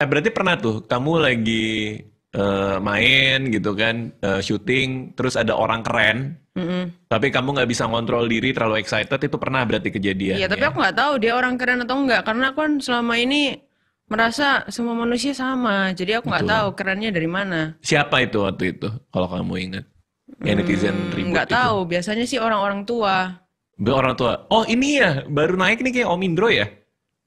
Eh berarti pernah tuh kamu lagi uh, main gitu kan, uh, eh, syuting, terus ada orang keren, mm-hmm. tapi kamu nggak bisa ngontrol diri terlalu excited itu pernah berarti kejadian? Iya, tapi ya? aku nggak tahu dia orang keren atau enggak karena aku kan selama ini merasa semua manusia sama, jadi aku nggak tahu kerennya dari mana. Siapa itu waktu itu kalau kamu ingat? Yang mm, netizen hmm, ribut Nggak tahu, biasanya sih orang-orang tua. Orang tua. Oh ini ya, baru naik nih kayak Om Indro ya?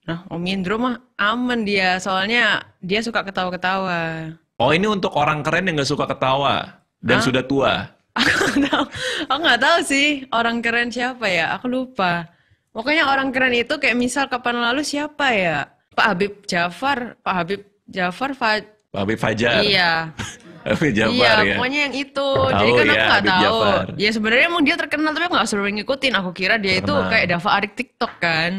Nah, Om Indro mah aman dia, soalnya dia suka ketawa-ketawa. Oh, ini untuk orang keren yang gak suka ketawa dan Hah? sudah tua. aku tahu, aku nggak tahu sih orang keren siapa ya, aku lupa. Pokoknya orang keren itu kayak misal kapan lalu siapa ya? Pak Habib Jafar, Pak Habib Jafar Fa... Pak Habib Fajar. Iya. Habib iya, Jafar iya, ya. pokoknya yang itu. Tau, Jadi kan ya, aku nggak tahu. Ya sebenarnya emang dia terkenal tapi aku nggak sering ngikutin. Aku kira dia itu kayak Dava Arik TikTok kan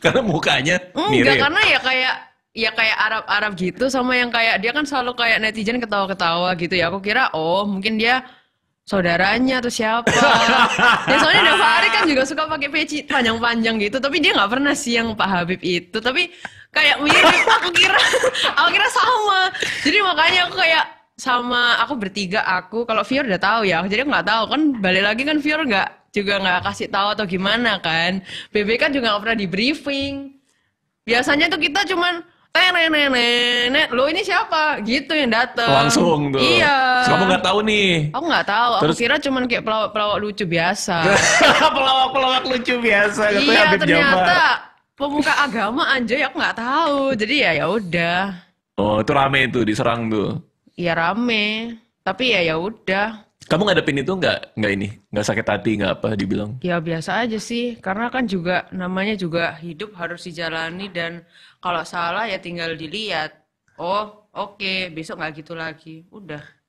karena mukanya mirip. Enggak, karena ya kayak ya kayak Arab Arab gitu sama yang kayak dia kan selalu kayak netizen ketawa-ketawa gitu ya. Aku kira oh mungkin dia saudaranya atau siapa. ya soalnya Davari kan juga suka pakai peci panjang-panjang gitu, tapi dia nggak pernah sih yang Pak Habib itu. Tapi kayak mirip aku kira aku kira sama. Jadi makanya aku kayak sama aku bertiga aku kalau Fior udah tahu ya jadi nggak tahu kan balik lagi kan Fior nggak juga nggak kasih tahu atau gimana kan. BB kan juga nggak pernah di briefing. Biasanya tuh kita cuman eh, nenek nenek lo ini siapa gitu yang dateng langsung tuh iya Terus kamu nggak tahu nih aku nggak tahu Terus... aku kira cuman kayak pelawak pelawak lucu biasa pelawak pelawak lucu biasa gitu iya ternyata jaman. pemuka agama anjay aku nggak tahu jadi ya ya udah oh itu rame itu diserang tuh iya rame tapi ya ya udah kamu ngadepin itu nggak nggak ini nggak sakit hati nggak apa dibilang? Ya biasa aja sih, karena kan juga namanya juga hidup harus dijalani dan kalau salah ya tinggal dilihat. Oh oke okay, besok nggak gitu lagi, udah.